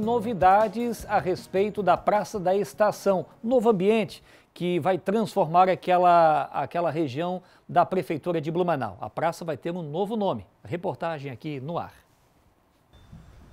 novidades a respeito da Praça da Estação, novo ambiente que vai transformar aquela, aquela região da Prefeitura de Blumenau. A praça vai ter um novo nome. Reportagem aqui no ar.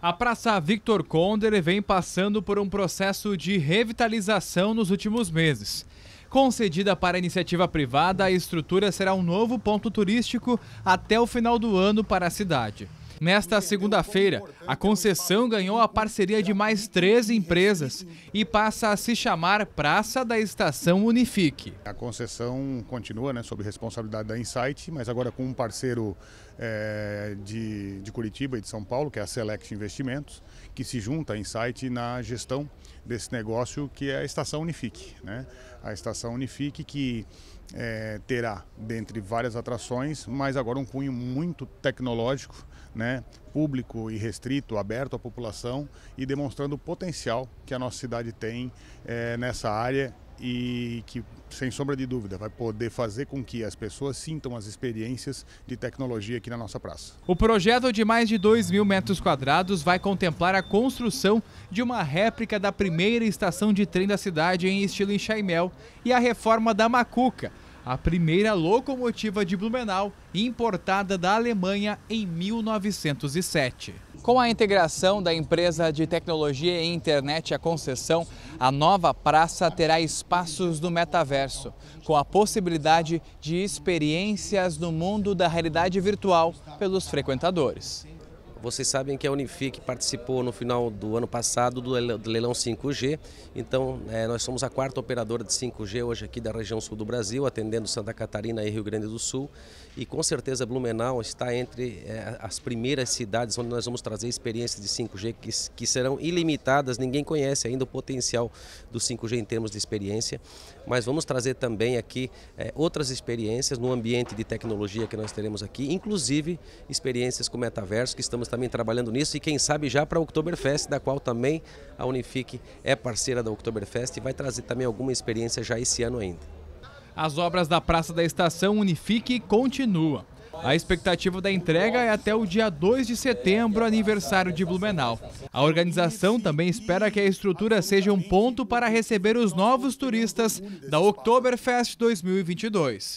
A Praça Victor Conder vem passando por um processo de revitalização nos últimos meses. Concedida para iniciativa privada, a estrutura será um novo ponto turístico até o final do ano para a cidade. Nesta segunda-feira, a concessão ganhou a parceria de mais três empresas e passa a se chamar Praça da Estação Unifique. A concessão continua né, sob responsabilidade da Insight, mas agora com um parceiro é, de, de Curitiba e de São Paulo, que é a Select Investimentos que se junta a Insight na gestão desse negócio que é a Estação Unifique. Né? A Estação Unifique que é, terá, dentre várias atrações, mas agora um cunho muito tecnológico, né? público e restrito, aberto à população e demonstrando o potencial que a nossa cidade tem é, nessa área e que, sem sombra de dúvida, vai poder fazer com que as pessoas sintam as experiências de tecnologia aqui na nossa praça. O projeto de mais de 2 mil metros quadrados vai contemplar a construção de uma réplica da primeira estação de trem da cidade em estilo enxaimel e a reforma da Macuca, a primeira locomotiva de Blumenau importada da Alemanha em 1907. Com a integração da empresa de tecnologia e internet à concessão, a nova praça terá espaços do metaverso, com a possibilidade de experiências no mundo da realidade virtual pelos frequentadores. Vocês sabem que a Unifique participou no final do ano passado do leilão 5G, então é, nós somos a quarta operadora de 5G hoje aqui da região sul do Brasil, atendendo Santa Catarina e Rio Grande do Sul, e com certeza Blumenau está entre é, as primeiras cidades onde nós vamos trazer experiências de 5G que, que serão ilimitadas, ninguém conhece ainda o potencial do 5G em termos de experiência, mas vamos trazer também aqui é, outras experiências no ambiente de tecnologia que nós teremos aqui, inclusive experiências com metaverso que estamos também trabalhando nisso e quem sabe já para a Oktoberfest, da qual também a Unifique é parceira da Oktoberfest e vai trazer também alguma experiência já esse ano ainda. As obras da Praça da Estação Unifique continuam. A expectativa da entrega é até o dia 2 de setembro, aniversário de Blumenau. A organização também espera que a estrutura seja um ponto para receber os novos turistas da Oktoberfest 2022.